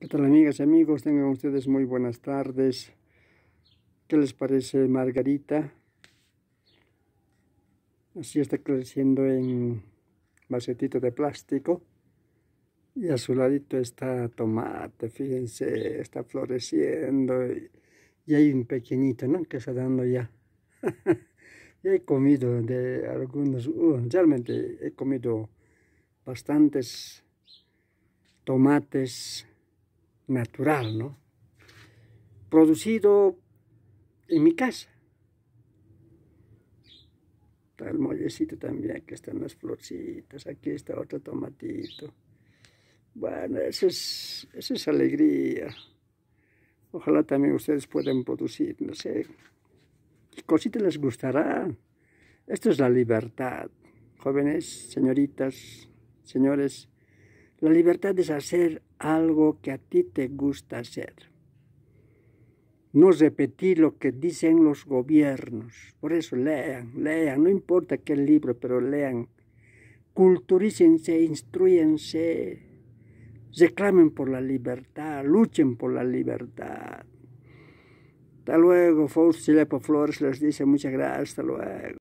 ¿Qué tal amigas y amigos? Tengan ustedes muy buenas tardes. ¿Qué les parece Margarita? Así está creciendo en macetito de plástico. Y a su ladito está tomate, fíjense, está floreciendo. Y, hay un pequeñito, ¿no? Que está dando ya. Y he comido de algunos, uh, realmente he comido bastantes tomates natural, ¿no? Producido en mi casa. Está el mollecito también, aquí están las florcitas, aquí está otro tomatito. Bueno, eso es, alegría. Ojalá también ustedes puedan producir, no sé. cositas les gustará? Esto es la libertad. Jóvenes, señoritas, señores, la libertad es hacer algo que a ti te gusta hacer. No repetir lo que dicen los gobiernos. Por eso lean, lean, no importa qué libro, pero lean. Culturícense, instruyense, reclamen por la libertad, luchen por la libertad. Hasta luego, Fausto Flores les dice muchas gracias, hasta luego.